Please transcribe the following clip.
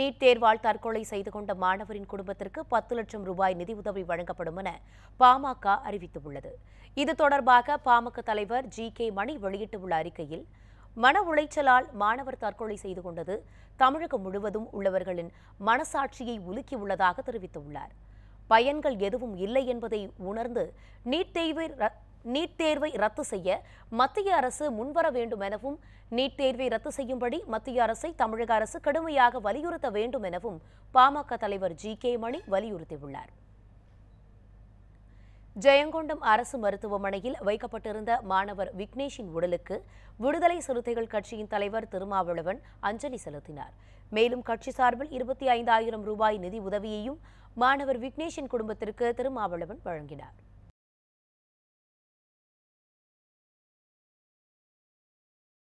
NEET தேர்வால் தற்கொலை செய்து கொண்ட மாணவரின் குடும்பத்திற்கு பத்து லட்சம் ரூபாய் நிதியுதவி வழங்கப்படும் என பாமக அறிவித்துள்ளது இது தொடர்பாக பாமக தலைவர் ஜி கே மணி வெளியிட்டுள்ள அறிக்கையில் மன உளைச்சலால் மாணவர் தற்கொலை செய்து கொண்டது தமிழகம் முழுவதும் உள்ளவர்களின் மனசாட்சியை உலுக்கியுள்ளதாக தெரிவித்துள்ளார் பயன்கள் எதுவும் இல்லை என்பதை உணர்ந்து நீட் தேர்வை நீட் தேர்வை ரத்து செய்ய மத்திய அரசு முன்வர வேண்டும் எனவும் நீட் தேர்வை ரத்து செய்யும்படி மத்திய அரசை தமிழக அரசு கடுமையாக வலியுறுத்த வேண்டும் எனவும் பாமக தலைவர் ஜி கே மணி வலியுறுத்தியுள்ளார் ஜெயங்கொண்டம் அரசு மருத்துவமனையில் வைக்கப்பட்டிருந்த மாணவர் விக்னேஷின் உடலுக்கு விடுதலை சிறுத்தைகள் கட்சியின் தலைவர் திருமாவளவன் அஞ்சலி செலுத்தினார் மேலும் கட்சி சார்பில் இருபத்தி ஐந்தாயிரம் ரூபாய் நிதி உதவியையும் மாணவர் விக்னேஷின் குடும்பத்திற்கு திருமாவளவன் வழங்கினார்